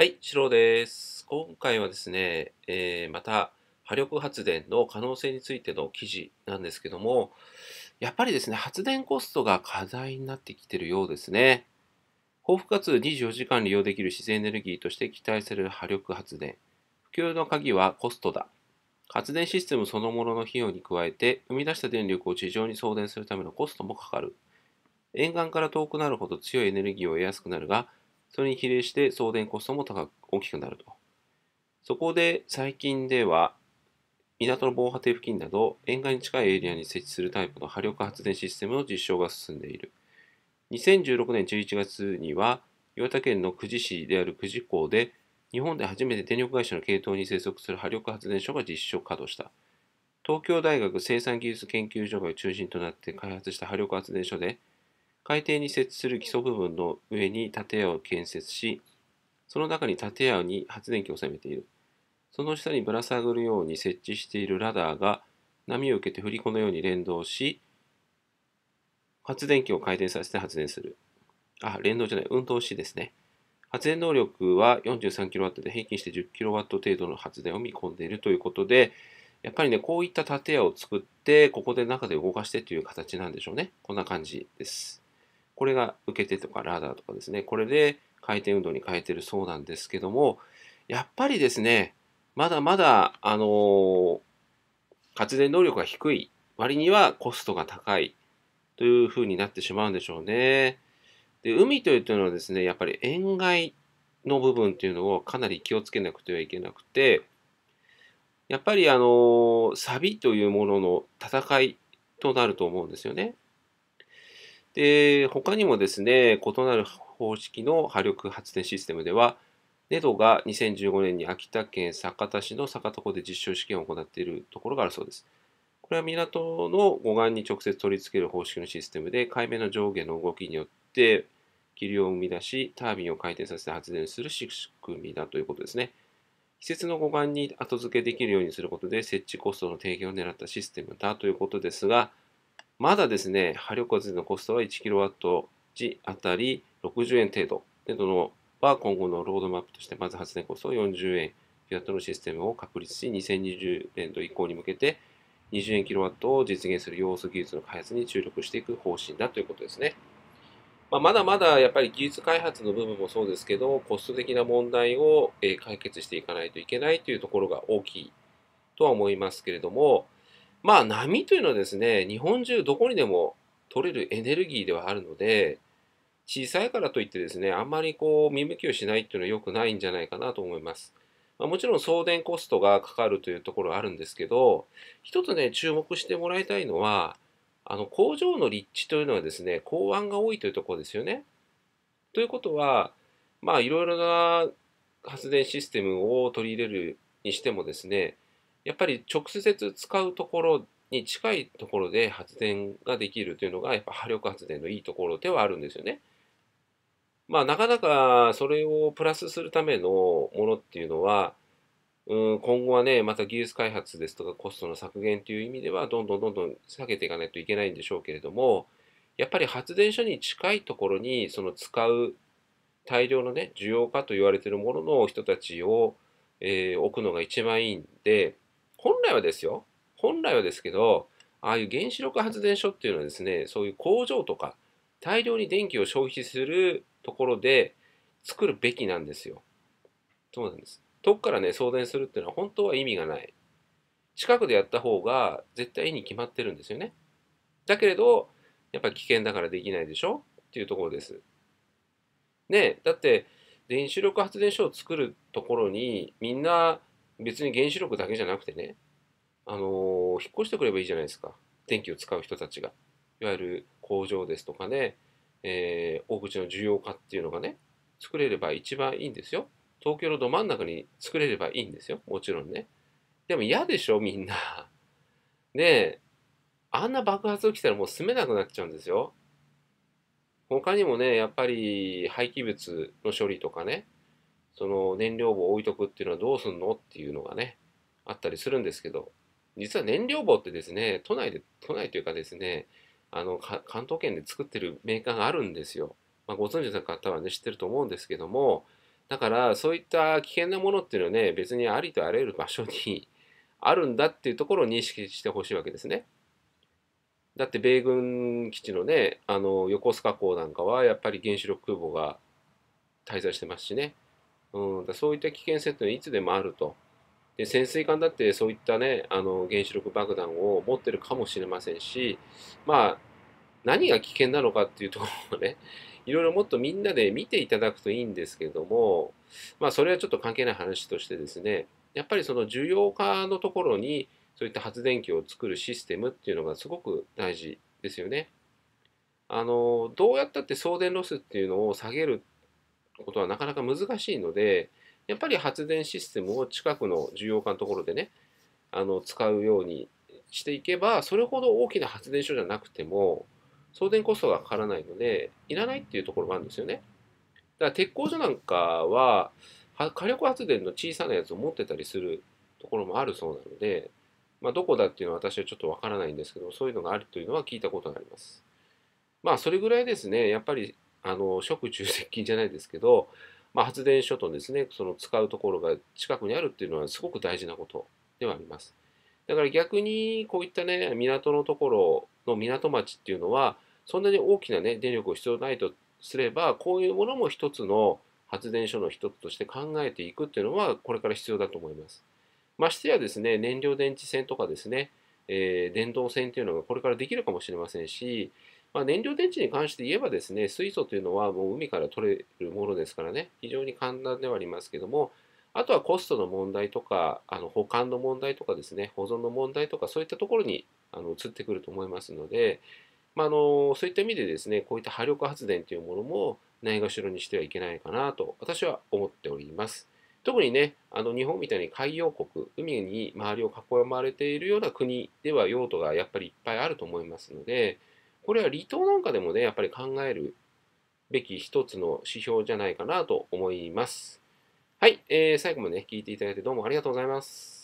はい、シロです。今回はですね、えー、また波力発電の可能性についての記事なんですけども、やっぱりですね、発電コストが課題になってきてるようですね。豊富かつ24時間利用できる自然エネルギーとして期待される波力発電。普及の鍵はコストだ。発電システムそのものの費用に加えて、生み出した電力を地上に送電するためのコストもかかる。沿岸から遠くなるほど強いエネルギーを得やすくなるが、それに比例して送電コストも高く大きくなると。そこで最近では、港の防波堤付近など沿岸に近いエリアに設置するタイプの波力発電システムの実証が進んでいる。2016年11月には、岩手県の久慈市である久慈港で、日本で初めて電力会社の系統に生息する波力発電所が実証稼働した。東京大学生産技術研究所が中心となって開発した波力発電所で、海底に設置する基礎部分の上に建屋を建設し、その中に建屋に発電機を攻めている。その下にぶら下がるように設置しているラダーが波を受けて振り子のように連動し、発電機を回転させて発電する。あ、連動じゃない、運動しですね。発電能力は 43kW で平均して 10kW 程度の発電を見込んでいるということで、やっぱりね、こういった建屋を作って、ここで中で動かしてという形なんでしょうね。こんな感じです。これが受け手とかラダーとかですね、これで回転運動に変えてるそうなんですけども、やっぱりですね、まだまだ、あのー、発電能力が低い割にはコストが高いというふうになってしまうんでしょうね。で、海というのはですね、やっぱり塩害の部分というのをかなり気をつけなくてはいけなくて、やっぱりあの、サビというものの戦いとなると思うんですよね。で、他にもですね、異なる方式の波力発電システムでは、ネドが2015年に秋田県酒田市の酒田湖で実証試験を行っているところがあるそうです。これは港の護岸に直接取り付ける方式のシステムで、海面の上下の動きによって、気流を生み出し、タービンを回転させて発電する仕組みだということですね。季節の護岸に後付けできるようにすることで、設置コストの低減を狙ったシステムだということですが、まだですね、波力発電のコストは 1kW 時あたり60円程度程度のは今後のロードマップとして、まず発電コストを40円、ピィアットのシステムを確立し、2020年度以降に向けて、20円キロワットを実現する要素技術の開発に注力していく方針だということですね。まあ、まだまだやっぱり技術開発の部分もそうですけど、コスト的な問題を解決していかないといけないというところが大きいとは思いますけれども、まあ波というのはですね、日本中どこにでも取れるエネルギーではあるので、小さいからといってですね、あんまりこう、見向きをしないっていうのは良くないんじゃないかなと思います。まあ、もちろん送電コストがかかるというところはあるんですけど、一つね、注目してもらいたいのは、あの工場の立地というのはですね、港湾が多いというところですよね。ということは、まあいろいろな発電システムを取り入れるにしてもですね、やっぱり直接使うところに近いところで発電ができるというのがやっぱ波力発電のいいところではあるんですよね。まあなかなかそれをプラスするためのものっていうのは、うん、今後はね、また技術開発ですとかコストの削減という意味ではどんどんどんどん下げていかないといけないんでしょうけれども、やっぱり発電所に近いところにその使う大量のね、需要化と言われているものの人たちを、えー、置くのが一番いいんで、本来はですよ、本来はですけど、ああいう原子力発電所っていうのはですね、そういう工場とか、大量に電気を消費するところで作るべきなんですよ。そうなんです。遠くからね、送電するっていうのは本当は意味がない。近くでやった方が絶対に決まってるんですよね。だけれど、やっぱり危険だからできないでしょっていうところです。ねだって、原子力発電所を作るところにみんな別に原子力だけじゃなくてね、あのー、引っ越してくればいいじゃないですか。電気を使う人たちが。いわゆる工場ですとかね、えー、大口の需要化っていうのがね、作れれば一番いいんですよ。東京のど真ん中に作れればいいんですよ。もちろんね。でも嫌でしょ、みんな。ねあんな爆発起きたらもう住めなくなっちゃうんですよ。他にもね、やっぱり廃棄物の処理とかね、その燃料棒を置いとくっていうのはどうすんのっていうのがねあったりするんですけど実は燃料棒ってですね都内で都内というかですねあの関東圏で作ってるメーカーがあるんですよ、まあ、ご存知の方はね知ってると思うんですけどもだからそういった危険なものっていうのはね別にありとあらゆる場所に あるんだっていうところを認識してほしいわけですね。だって米軍基地のねあの横須賀港なんかはやっぱり原子力空母が滞在してますしねうん、だそういった危険性っていうのはいつでもあると。で潜水艦だってそういったねあの原子力爆弾を持ってるかもしれませんしまあ何が危険なのかっていうところをね いろいろもっとみんなで見ていただくといいんですけどもまあそれはちょっと関係ない話としてですねやっぱりその需要化のところにそういった発電機を作るシステムっていうのがすごく大事ですよね。あのどうやったって送電ロスっていうのを下げることはなかなか難しいので、やっぱり発電システムを近くの重要家のところでね、あの使うようにしていけば、それほど大きな発電所じゃなくても、送電コストがかからないので、いらないっていうところもあるんですよね。だから鉄工所なんかは、火力発電の小さなやつを持ってたりするところもあるそうなので、まあ、どこだっていうのは私はちょっとわからないんですけど、そういうのがあるというのは聞いたことがあります。まあ、それぐらいですね、やっぱりあの食中接近じゃないですけど、まあ、発電所とですねその使うところが近くにあるっていうのはすごく大事なことではあります。だから逆にこういったね港のところの港町っていうのはそんなに大きなね電力を必要ないとすればこういうものも一つの発電所の一つとして考えていくっていうのはこれから必要だと思います。ましてやですね燃料電池線とかですね、えー、電動線っていうのがこれからできるかもしれませんしまあ、燃料電池に関して言えばですね、水素というのはもう海から取れるものですからね、非常に簡単ではありますけども、あとはコストの問題とか、あの保管の問題とかですね、保存の問題とか、そういったところにあの移ってくると思いますので、まあ、あのそういった意味でですね、こういった波力発電というものもないがしろにしてはいけないかなと私は思っております。特にね、あの日本みたいに海洋国、海に周りを囲まれているような国では用途がやっぱりいっぱいあると思いますので、これは離島なんかでもね、やっぱり考えるべき一つの指標じゃないかなと思います。はい、えー、最後までね、聞いていただいてどうもありがとうございます。